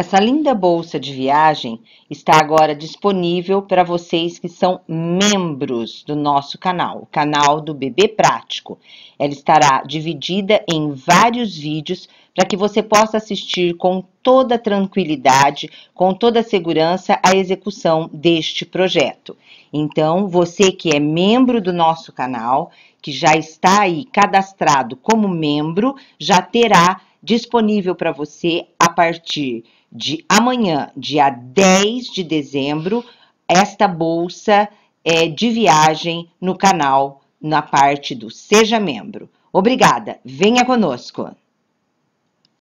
Essa linda bolsa de viagem está agora disponível para vocês que são membros do nosso canal, o canal do Bebê Prático. Ela estará dividida em vários vídeos para que você possa assistir com toda tranquilidade, com toda segurança a execução deste projeto. Então, você que é membro do nosso canal, que já está aí cadastrado como membro, já terá disponível para você a partir de amanhã, dia 10 de dezembro, esta bolsa é, de viagem no canal, na parte do Seja Membro. Obrigada, venha conosco!